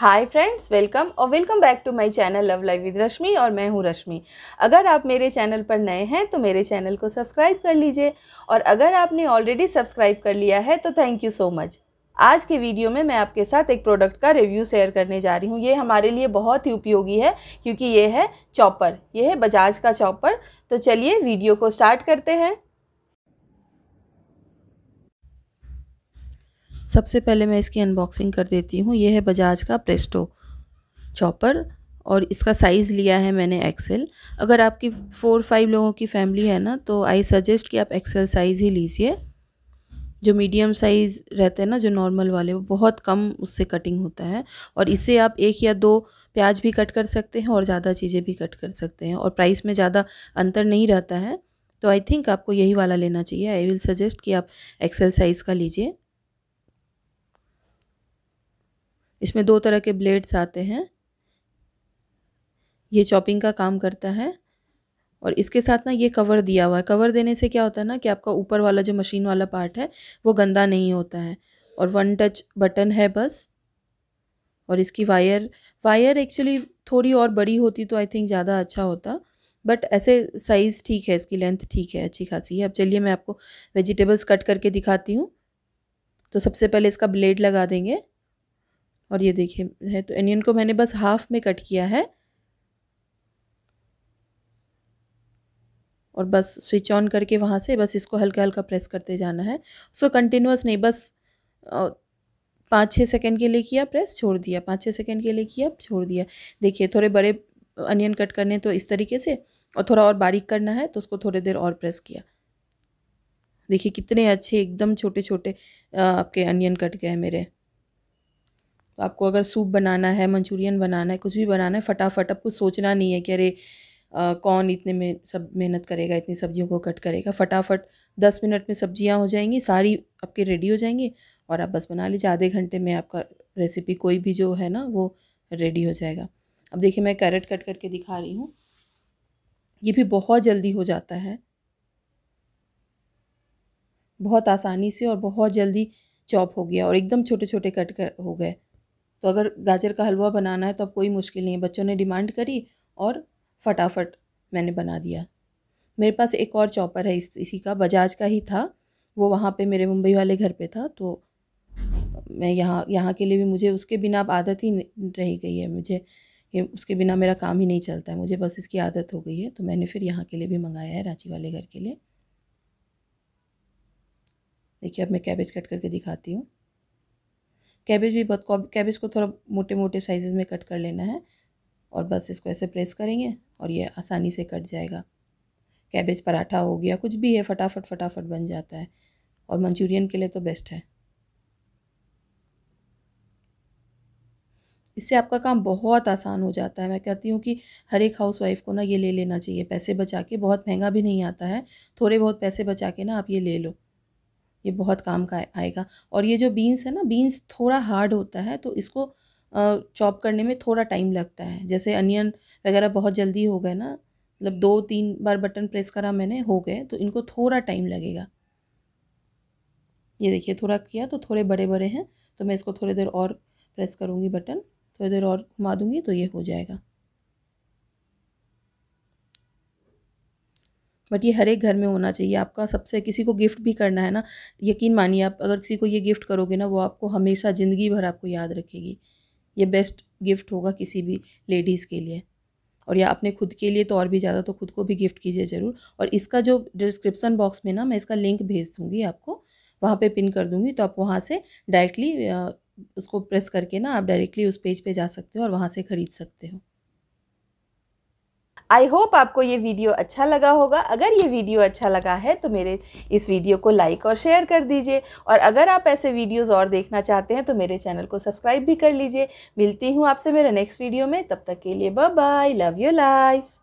हाय friends welcome और welcome back to my channel love live with Rashmi और मैं हूँ रश्मि अगर आप मेरे चैनल पर नए हैं तो मेरे चैनल को सब्सक्राइब कर लीजिए और अगर आपने ऑलरेडी सब्सक्राइब कर लिया है तो थैंक यू सो मच आज के वीडियो में मैं आपके साथ एक प्रोडक्ट का रिव्यू शेयर करने जा रही हूँ ये हमारे लिए बहुत ही उपयोगी है क्योंकि ये है चॉपर ये है बजाज का चॉपर तो चलिए वीडियो को स्टार्ट करते हैं सबसे पहले मैं इसकी अनबॉक्सिंग कर देती हूँ यह है बजाज का प्रेस्टो चॉपर और इसका साइज़ लिया है मैंने एक्सेल अगर आपकी फ़ोर फाइव लोगों की फैमिली है ना तो आई सजेस्ट कि आप एक्सेल साइज़ ही लीजिए जो मीडियम साइज़ रहते हैं ना जो नॉर्मल वाले वो बहुत कम उससे कटिंग होता है और इससे आप एक या दो प्याज भी कट कर सकते हैं और ज़्यादा चीज़ें भी कट कर सकते हैं और प्राइस में ज़्यादा अंतर नहीं रहता है तो आई थिंक आपको यही वाला लेना चाहिए आई विल सजेस्ट कि आप एक्सेल साइज़ का लीजिए इसमें दो तरह के ब्लेड्स आते हैं ये चॉपिंग का काम करता है और इसके साथ ना ये कवर दिया हुआ है कवर देने से क्या होता है ना कि आपका ऊपर वाला जो मशीन वाला पार्ट है वो गंदा नहीं होता है और वन टच बटन है बस और इसकी वायर वायर एक्चुअली थोड़ी और बड़ी होती तो आई थिंक ज़्यादा अच्छा होता बट ऐसे साइज़ ठीक है इसकी लेंथ ठीक है अच्छी खासी है अब चलिए मैं आपको वेजिटेबल्स कट करके दिखाती हूँ तो सबसे पहले इसका ब्लेड लगा देंगे और ये देखिए है तो अनियन को मैंने बस हाफ में कट किया है और बस स्विच ऑन करके वहाँ से बस इसको हल्का हल्का प्रेस करते जाना है सो कंटिन्यूस नहीं बस पाँच छः सेकेंड के लिए किया प्रेस छोड़ दिया पाँच छः सेकेंड के लिए किया छोड़ दिया देखिए थोड़े बड़े अनियन कट करने तो इस तरीके से और थोड़ा और बारीक करना है तो उसको थोड़ी देर और प्रेस किया देखिए कितने अच्छे एकदम छोटे छोटे आपके अनियन कट गए मेरे तो आपको अगर सूप बनाना है मंचूरियन बनाना है कुछ भी बनाना है फटाफट आपको सोचना नहीं है कि अरे आ, कौन इतने में सब मेहनत करेगा इतनी सब्जियों को कट करेगा फटाफट दस मिनट में सब्जियां हो जाएंगी सारी आपके रेडी हो जाएंगी और आप बस बना लीजिए आधे घंटे में आपका रेसिपी कोई भी जो है ना वो रेडी हो जाएगा अब देखिए मैं कैरेट कट करके दिखा रही हूँ ये भी बहुत जल्दी हो जाता है बहुत आसानी से और बहुत जल्दी चॉप हो गया और एकदम छोटे छोटे कट कर हो गए तो अगर गाजर का हलवा बनाना है तो अब कोई मुश्किल नहीं है बच्चों ने डिमांड करी और फटाफट मैंने बना दिया मेरे पास एक और चॉपर है इस इसी का बजाज का ही था वो वहाँ पे मेरे मुंबई वाले घर पे था तो मैं यहाँ यहाँ के लिए भी मुझे उसके बिना अब आदत ही रह गई है मुझे ये उसके बिना मेरा काम ही नहीं चलता है मुझे बस इसकी आदत हो गई है तो मैंने फिर यहाँ के लिए भी मंगाया है रांची वाले घर के लिए देखिए अब मैं कैबेज कट करके दिखाती हूँ कैबेज भी बहुत कैबेज को थोड़ा मोटे मोटे साइज़ में कट कर लेना है और बस इसको ऐसे प्रेस करेंगे और ये आसानी से कट जाएगा कैबेज पराठा हो गया कुछ भी है फटाफट फटाफट बन जाता है और मंचूरियन के लिए तो बेस्ट है इससे आपका काम बहुत आसान हो जाता है मैं कहती हूँ कि हर एक हाउस वाइफ को ना ये ले लेना चाहिए पैसे बचा के बहुत महंगा भी नहीं आता है थोड़े बहुत पैसे बचा के ना आप ये ले लो ये बहुत काम का आएगा और ये जो बीन्स है ना बीन्स थोड़ा हार्ड होता है तो इसको चॉप करने में थोड़ा टाइम लगता है जैसे अनियन वगैरह बहुत जल्दी हो गए ना मतलब दो तीन बार बटन प्रेस करा मैंने हो गए तो इनको थोड़ा टाइम लगेगा ये देखिए थोड़ा किया तो थोड़े बड़े बड़े हैं तो मैं इसको थोड़ी देर और प्रेस करूँगी बटन थोड़ी देर और घुमा दूँगी तो ये हो जाएगा बट ये हर एक घर में होना चाहिए आपका सबसे किसी को गिफ्ट भी करना है ना यकीन मानिए आप अगर किसी को ये गिफ्ट करोगे ना वो आपको हमेशा ज़िंदगी भर आपको याद रखेगी ये बेस्ट गिफ्ट होगा किसी भी लेडीज़ के लिए और या अपने खुद के लिए तो और भी ज़्यादा तो खुद को भी गिफ्ट कीजिए ज़रूर और इसका जो डिस्क्रिप्सन बॉक्स में ना मैं इसका लिंक भेज दूँगी आपको वहाँ पर पिन कर दूँगी तो आप वहाँ से डायरेक्टली उसको प्रेस करके ना आप डायरेक्टली उस पेज पर जा सकते हो और वहाँ से ख़रीद सकते हो आई होप आपको ये वीडियो अच्छा लगा होगा अगर ये वीडियो अच्छा लगा है तो मेरे इस वीडियो को लाइक और शेयर कर दीजिए और अगर आप ऐसे वीडियोज़ और देखना चाहते हैं तो मेरे चैनल को सब्सक्राइब भी कर लीजिए मिलती हूँ आपसे मेरे नेक्स्ट वीडियो में तब तक के लिए bye bye love your life